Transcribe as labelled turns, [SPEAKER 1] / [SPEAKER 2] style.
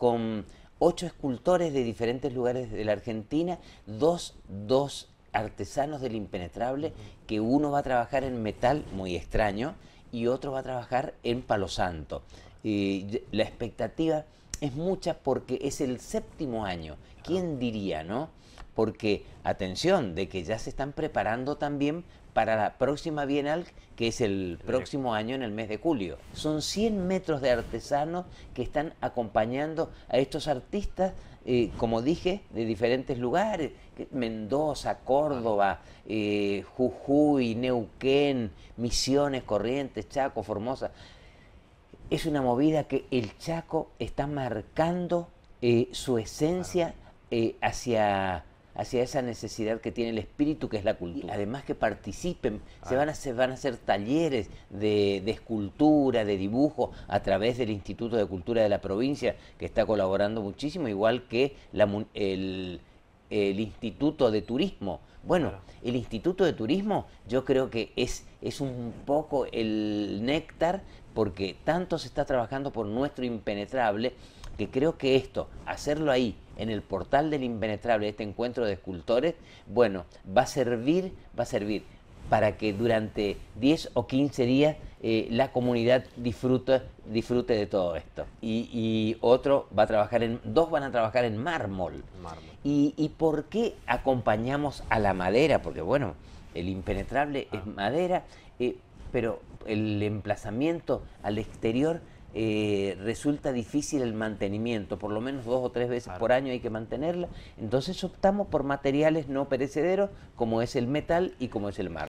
[SPEAKER 1] con ocho escultores de diferentes lugares de la Argentina, dos, dos artesanos del impenetrable, que uno va a trabajar en metal, muy extraño, y otro va a trabajar en palo santo. Y la expectativa es mucha porque es el séptimo año. ¿Quién ah. diría, no? Porque, atención, de que ya se están preparando también para la próxima Bienal, que es el próximo año en el mes de julio. Son 100 metros de artesanos que están acompañando a estos artistas, eh, como dije, de diferentes lugares, Mendoza, Córdoba, ah. eh, Jujuy, Neuquén, Misiones, Corrientes, Chaco, Formosa es una movida que el Chaco está marcando eh, su esencia eh, hacia, hacia esa necesidad que tiene el espíritu que es la cultura. además que participen, se, van a, van a hacer talleres de, escultura, de dibujo, a través del Instituto de Cultura de la provincia, que está colaborando muchísimo, igual que la, el, el Instituto de Turismo. Bueno, el Instituto de Turismo yo creo que es, es un poco el néctar porque tanto se está trabajando por nuestro impenetrable que creo que esto, hacerlo ahí, en el portal del impenetrable, este encuentro de escultores, bueno, va a servir, va a servir para que durante 10 o 15 días eh, la comunidad disfruta, disfrute de todo esto. Y, otro va a trabajar en, dos van a trabajar en mármol. Y, por qué acompañamos a la madera? Porque bueno, el impenetrable es ah. madera, eh, pero el emplazamiento al exterior eh, resulta difícil el mantenimiento, por lo menos dos o tres veces por año hay que mantenerla, entonces optamos por materiales no perecederos como es el metal y como es el mármol